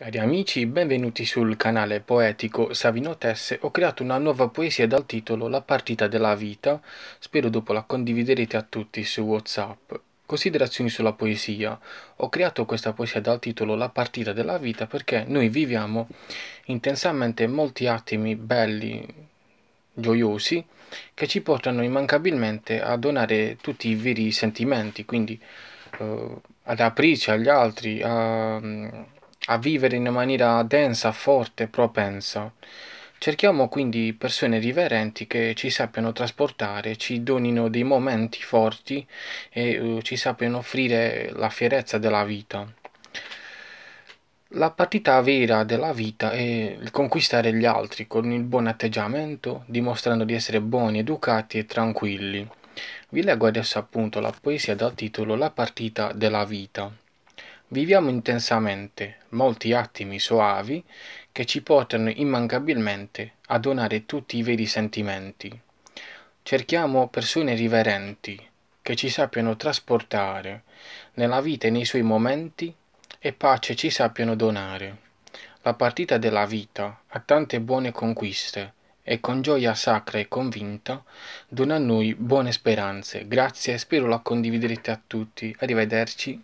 Cari amici, benvenuti sul canale poetico Savino Tesse. Ho creato una nuova poesia dal titolo La partita della vita. Spero dopo la condividerete a tutti su WhatsApp. Considerazioni sulla poesia. Ho creato questa poesia dal titolo La partita della vita perché noi viviamo intensamente molti attimi belli, gioiosi, che ci portano immancabilmente a donare tutti i veri sentimenti, quindi eh, ad aprirci agli altri, a a vivere in maniera densa, forte e propensa. Cerchiamo quindi persone riverenti che ci sappiano trasportare, ci donino dei momenti forti e eh, ci sappiano offrire la fierezza della vita. La partita vera della vita è il conquistare gli altri con il buon atteggiamento, dimostrando di essere buoni, educati e tranquilli. Vi leggo adesso appunto la poesia dal titolo La partita della vita. Viviamo intensamente molti attimi soavi che ci portano immancabilmente a donare tutti i veri sentimenti. Cerchiamo persone riverenti che ci sappiano trasportare nella vita e nei suoi momenti e pace ci sappiano donare. La partita della vita ha tante buone conquiste e con gioia sacra e convinta dona a noi buone speranze. Grazie, spero la condividerete a tutti. Arrivederci.